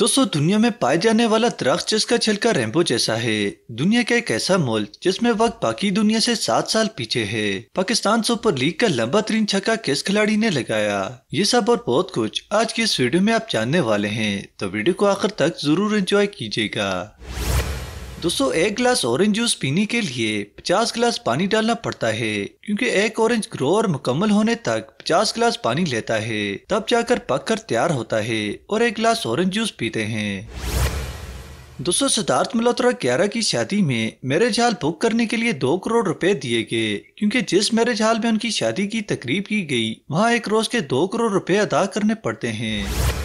दोस्तों दुनिया में पाए जाने वाला दरख्त जिसका छिलका रेम्बो जैसा है दुनिया का एक ऐसा मुल्क जिसमें वक्त बाकी दुनिया से सात साल पीछे है पाकिस्तान सुपर लीग का लंबा तरीन छक्का किस खिलाड़ी ने लगाया ये सब और बहुत कुछ आज की इस वीडियो में आप जानने वाले हैं तो वीडियो को आखिर तक जरूर एंजॉय कीजिएगा दोस्तों एक गिलास ऑरेंज जूस पीने के लिए 50 गिलास पानी डालना पड़ता है क्योंकि एक ऑरेंज ग्रो और मुकम्मल होने तक 50 गिलास पानी लेता है तब जाकर पक कर तैयार होता है और एक गिलास ऑरेंज जूस पीते हैं दोस्तों सिद्धार्थ मल्होत्रा ग्यारह की शादी में मैरिज हाल बुक करने के लिए दो करोड़ रुपए दिए गए क्योंकि जिस मैरिज हाल में उनकी शादी की तकरीब की गई वहाँ एक रोज के दो करोड़ रुपए अदा करने पड़ते हैं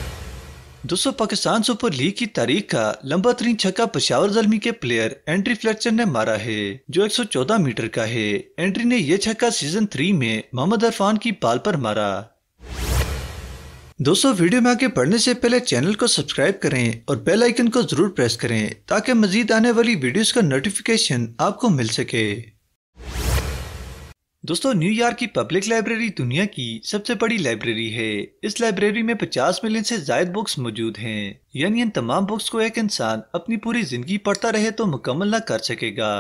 दोस्तों पाकिस्तान सुपर लीग की तारीख का लंबा तरीन छक्का पशावर जलमी के प्लेयर एंट्री फ्लेक्चर ने मारा है जो 114 मीटर का है एंट्री ने यह छक्का सीजन थ्री में मोहम्मद अरफान की बाल पर मारा दोस्तों वीडियो में आगे पढ़ने से पहले चैनल को सब्सक्राइब करें और बेल आइकन को जरूर प्रेस करें ताकि मजीद आने वाली वीडियोस का नोटिफिकेशन आपको मिल सके दोस्तों न्यूयॉर्क की पब्लिक लाइब्रेरी दुनिया की सबसे बड़ी लाइब्रेरी है इस लाइब्रेरी में 50 मिलियन से ज्यादा बुक्स मौजूद हैं यानी इन तमाम बुक्स को एक इंसान अपनी पूरी जिंदगी पढ़ता रहे तो मुकम्मल ना कर सकेगा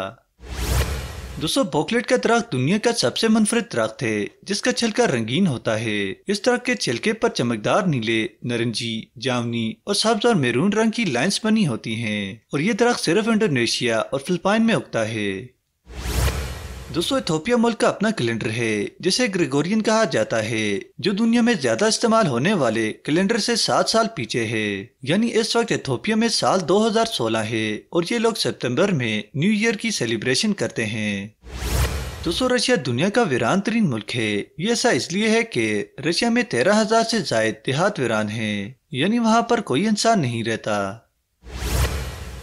दोस्तों बोकलेट का दरख्त दुनिया का सबसे मुनफरद दरख्त है जिसका छिलका रंगीन होता है इस दरख्त के छिलके पर चमकदार नीले नरंजी जामनी और सब्ज और मेरून रंग की लाइन्स बनी होती हैं और ये दरख्त सिर्फ इंडोनेशिया और फिलिपाइन में उगता है दोस्तों इथोपिया मुल्क का अपना कैलेंडर है जिसे ग्रेगोरियन कहा जाता है जो दुनिया में ज्यादा इस्तेमाल होने वाले कैलेंडर से सात साल पीछे है यानी इस वक्त इथोपिया में साल 2016 है और ये लोग सितंबर में न्यू ईयर की सेलिब्रेशन करते हैं दोस्तों रशिया दुनिया का वीरान तरीन मुल्क है ये ऐसा इसलिए है कि रशिया में तेरह हजार से जायद देहात वीरान है यानी वहाँ पर कोई इंसान नहीं रहता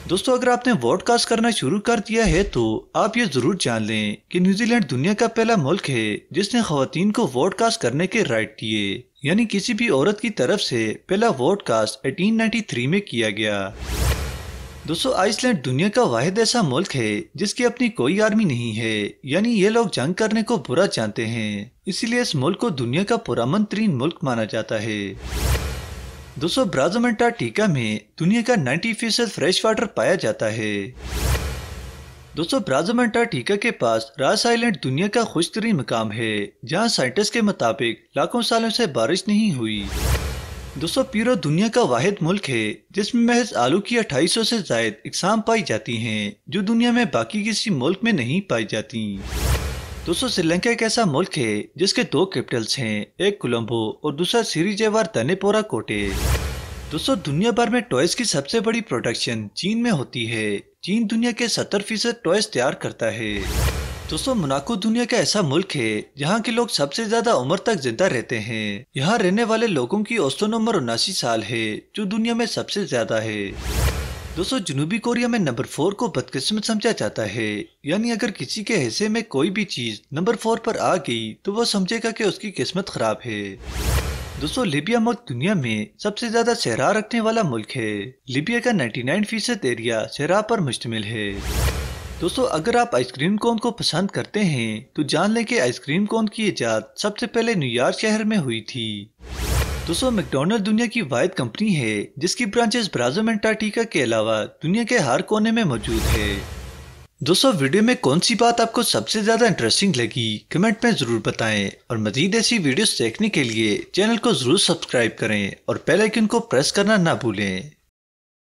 दोस्तों अगर आपने वॉडकास्ट करना शुरू कर दिया है तो आप ये जरूर जान लें कि न्यूजीलैंड दुनिया का पहला मुल्क है जिसने खातन को वॉडकास्ट करने के राइट दिए यानी किसी भी औरत की तरफ से पहला वॉडकास्ट 1893 में किया गया दोस्तों आइसलैंड दुनिया का वाहिद ऐसा मुल्क है जिसकी अपनी कोई आर्मी नहीं है यानी ये लोग जंग करने को बुरा जानते हैं इसीलिए इस मुल्क को दुनिया का पुरामन तरीन मुल्क माना जाता है दोस्तों ब्राजोमेंटा टीका में दुनिया का 90 फीसद फ्रेश वाटर पाया जाता है दोस्तों ब्राजोमेंटा टीका के पास रास आइलैंड दुनिया का खुश तरीन मकाम है जहाँ साइंटिस्ट के मुताबिक लाखों सालों से बारिश नहीं हुई दोस्तों पीरो दुनिया का वाहिद मुल्क है जिसमें महज आलू की 2800 से जायद इकसाम पाई जाती हैं जो दुनिया में बाकी किसी मुल्क में नहीं पाई जाती दोस्तों श्रीलंका एक ऐसा मुल्क है जिसके दो कैपिटल्स हैं एक कोलंबो और दूसरा सीरीज तनेपोरा कोटे दोस्तों दुनिया भर में टॉयज की सबसे बड़ी प्रोडक्शन चीन में होती है चीन दुनिया के सत्तर फीसद टॉयज तैयार करता है दोस्तों मुनाको दुनिया का ऐसा मुल्क है जहाँ के लोग सबसे ज्यादा उम्र तक जिंदा रहते हैं यहाँ रहने वाले लोगों की औसतन उम्र उन्नासी साल है जो दुनिया में सबसे ज्यादा है दोस्तों जनूबी कोरिया में नंबर फोर को बदकिस्मत समझा जाता है यानी अगर किसी के हिस्से में कोई भी चीज नंबर फोर पर आ गई तो वो समझेगा कि उसकी किस्मत खराब है दोस्तों लिबिया मुल्क दुनिया में सबसे ज्यादा सहरा रखने वाला मुल्क है लिबिया का 99 फीसद एरिया सहरा पर मुश्तमिल है दोस्तों अगर आप आइसक्रीम कोन को पसंद करते हैं तो जान लें कि आइसक्रीम कोन की ईजाद सबसे पहले न्यूयॉर्क शहर में हुई थी दोस्तों मैकडोनल्ड दुनिया की वायद कंपनी है जिसकी ब्रांचेस ब्राजील एंटार्टिका के अलावा दुनिया के हर कोने में मौजूद है दोस्तों वीडियो में कौन सी बात आपको सबसे ज्यादा इंटरेस्टिंग लगी कमेंट में जरूर बताएं और मजीद ऐसी वीडियोस देखने के लिए चैनल को जरूर सब्सक्राइब करें और बेल को प्रेस करना ना भूलें